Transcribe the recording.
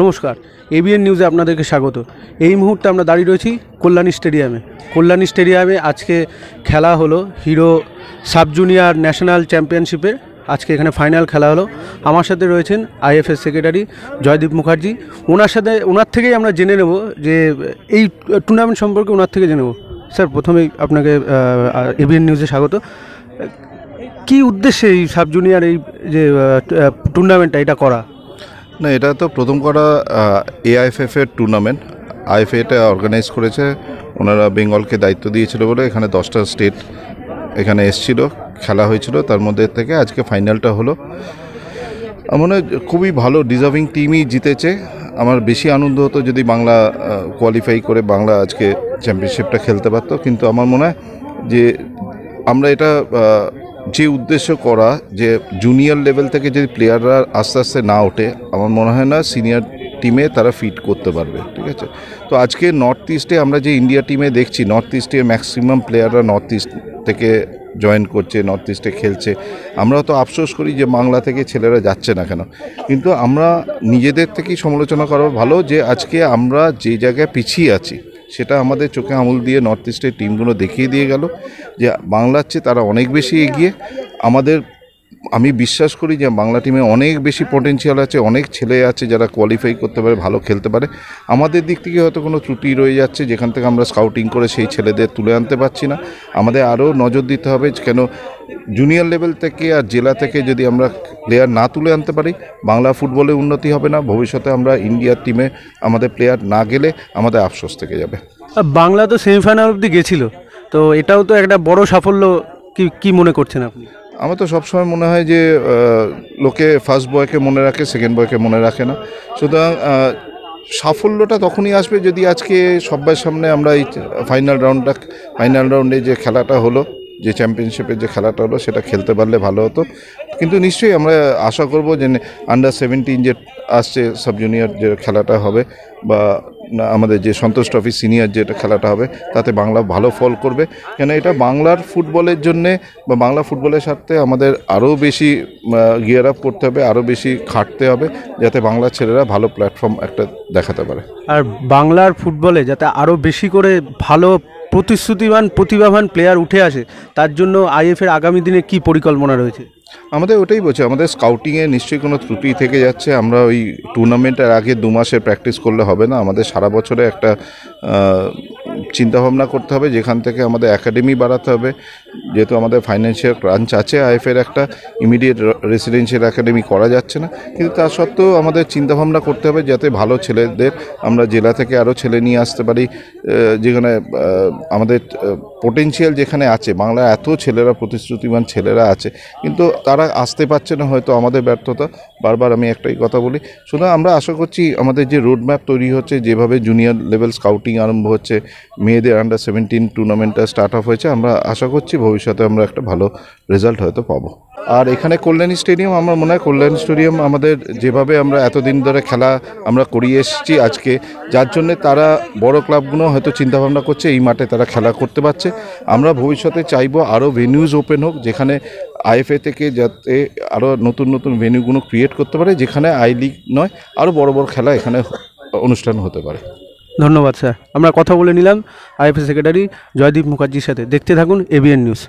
নমস্কার এবিএন নিউজে আপনাদেরকে স্বাগত এই মুহূর্তে আমরা দাঁড়িয়ে রয়েছি কল্যাণী স্টেডিয়ামে কল্যাণী স্টেডিয়ামে আজকে খেলা হলো হিরো সাব জুনিয়র ন্যাশনাল চ্যাম্পিয়নশিপের আজকে এখানে ফাইনাল খেলা হলো আমার সাথে রয়েছেন আইএফএস সেক্রেটারি জয়দীপ মুখার্জি ওনার সাথে ওনার থেকেই আমরা জেনে নেব যে এই টুর্নামেন্ট সম্পর্কে ওনার থেকে জেনে নেব স্যার প্রথমেই আপনাকে এবিএন নিউজে স্বাগত কি উদ্দেশ্যে এই সাব জুনিয়র এই যে টুর্নামেন্টটা এটা করা না এটা তো প্রথম করা এআইএফএফ এর টুর্নামেন্ট আইএফএ এটা অর্গানাইজ করেছে ওনারা বেঙ্গলকে দায়িত্ব দিয়েছিল বলে এখানে দশটা স্টেট এখানে এসেছিলো খেলা হয়েছিল তার মধ্যে থেকে আজকে ফাইনালটা হলো মনে হয় খুবই ভালো ডিজার্ভিং টিমই জিতেছে আমার বেশি আনন্দ হতো যদি বাংলা কোয়ালিফাই করে বাংলা আজকে চ্যাম্পিয়নশিপটা খেলতে পারতো কিন্তু আমার মনে হয় যে আমরা এটা যে উদ্দেশ্য করা যে জুনিয়র লেভেল থেকে যদি প্লেয়াররা আস্তে আস্তে না ওঠে আমার মনে হয় না সিনিয়র টিমে তারা ফিট করতে পারবে ঠিক আছে তো আজকে নর্থ ইস্টে আমরা যে ইন্ডিয়া টিমে দেখছি নর্থ ইস্টে ম্যাক্সিমাম প্লেয়াররা নর্থ ইস্ট থেকে জয়েন করছে নর্থ ইস্টে খেলছে আমরা তো আফসোস করি যে বাংলা থেকে ছেলেরা যাচ্ছে না কেন কিন্তু আমরা নিজেদের থেকেই সমালোচনা করা ভালো যে আজকে আমরা যে জায়গায় পিছিয়ে আছি সেটা আমাদের চোখে আমল দিয়ে নর্থ ইস্টের টিমগুলো দেখিয়ে দিয়ে গেল যে বাংলার চেয়ে তারা অনেক বেশি এগিয়ে আমাদের আমি বিশ্বাস করি যে বাংলা টিমে অনেক বেশি পটেনশিয়াল আছে অনেক ছেলে আছে যারা কোয়ালিফাই করতে পারে ভালো খেলতে পারে আমাদের দিক থেকে হয়তো কোনো ত্রুটি রয়ে যাচ্ছে যেখান থেকে আমরা স্কাউটিং করে সেই ছেলেদের তুলে আনতে পারছি না আমাদের আরও নজর দিতে হবে কেন জুনিয়র লেভেল থেকে আর জেলা থেকে যদি আমরা প্লেয়ার না তুলে আনতে পারি বাংলা ফুটবলে উন্নতি হবে না ভবিষ্যতে আমরা ইন্ডিয়ার টিমে আমাদের প্লেয়ার না গেলে আমাদের আফসোস থেকে যাবে বাংলা তো সেমিফাইনাল অবধি গেছিলো তো এটাও তো একটা বড় সাফল্য কি কি মনে করছেন আপনি আমার তো সবসময় মনে হয় যে লোকে ফার্স্ট বয়কে মনে রাখে সেকেন্ড বয়কে মনে রাখে না সুতরাং সাফল্যটা তখনই আসবে যদি আজকে সবার সামনে আমরা এই ফাইনাল রাউন্ডটা ফাইনাল রাউন্ডে যে খেলাটা হলো যে চ্যাম্পিয়নশিপের যে খেলাটা হলো সেটা খেলতে পারলে ভালো হতো কিন্তু নিশ্চয়ই আমরা আশা করব যে আন্ডার সেভেন্টিন যে আসছে সাব জুনিয়র যে খেলাটা হবে বা আমাদের যে সন্তোষ ট্রফি সিনিয়র যেটা খেলাটা হবে তাতে বাংলা ভালো ফল করবে কেন এটা বাংলার ফুটবলের জন্যে বা বাংলা ফুটবলের স্বার্থে আমাদের আরও বেশি গিয়ার আপ করতে হবে আরও বেশি খাটতে হবে যাতে বাংলার ছেলেরা ভালো প্ল্যাটফর্ম একটা দেখাতে পারে আর বাংলার ফুটবলে যাতে আরও বেশি করে ভালো প্রতিশ্রুতিবান প্রতিভাবান প্লেয়ার উঠে আসে তার জন্য আইএফের আগামী দিনে কি পরিকল্পনা রয়েছে আমাদের ওটাই বলছে আমাদের স্কাউটিংয়ে নিশ্চয়ই কোনো ত্রুটি থেকে যাচ্ছে আমরা ওই টুর্নামেন্টের আগে দু মাসের প্র্যাকটিস করলে হবে না আমাদের সারা বছরে একটা চিন্তাভাবনা করতে হবে যেখান থেকে আমাদের একাডেমি বাড়াতে হবে যেহেতু আমাদের ফাইন্যান্সিয়াল ক্রাঞ্চ আছে আইএফের একটা ইমিডিয়েট রেসিডেন্সিয়াল একাডেমি করা যাচ্ছে না কিন্তু তা সত্ত্বেও আমাদের চিন্তাভাবনা করতে হবে যাতে ভালো ছেলেদের আমরা জেলা থেকে আরও ছেলে নিয়ে আসতে পারি যেখানে আমাদের পোটেন্সিয়াল যেখানে আছে বাংলা এত ছেলেরা প্রতিশ্রুতিমান ছেলেরা আছে কিন্তু তারা আসতে পারছে না হয়তো আমাদের ব্যর্থতা বারবার আমি একটাই কথা বলি শুধু আমরা আশা করছি আমাদের যে রোডম্যাপ তৈরি হচ্ছে যেভাবে জুনিয়র লেভেল স্কাউটিং আরম্ভ হচ্ছে মেয়েদের আন্ডার সেভেন্টিন টুর্নামেন্টটা স্টার্ট আপ হয়েছে আমরা আশা করছি ভবিষ্যতে আমরা একটা ভালো রেজাল্ট হয়তো পাবো আর এখানে কল্যাণী স্টেডিয়াম আমার মনে হয় কল্যাণী স্টেডিয়াম আমাদের যেভাবে আমরা এতদিন ধরে খেলা আমরা করিয়ে এসেছি আজকে যার জন্যে তারা বড় ক্লাবগুলো হয়তো চিন্তাভাবনা করছে এই মাঠে তারা খেলা করতে পারছে আমরা ভবিষ্যতে চাইবো আরও ভেনিউজ ওপেন হোক যেখানে আইএফএ থেকে যাতে আরও নতুন নতুন ভেনিউগুলো ক্রিয়েট করতে পারে যেখানে আই লিগ নয় আরও বড় বড় খেলা এখানে অনুষ্ঠান হতে পারে ধন্যবাদ স্যার আমরা কথা বলে নিলাম আইএফএ সেক্রেটারি জয়দীপ মুখার্জির সাথে দেখতে থাকুন এবিএন নিউজ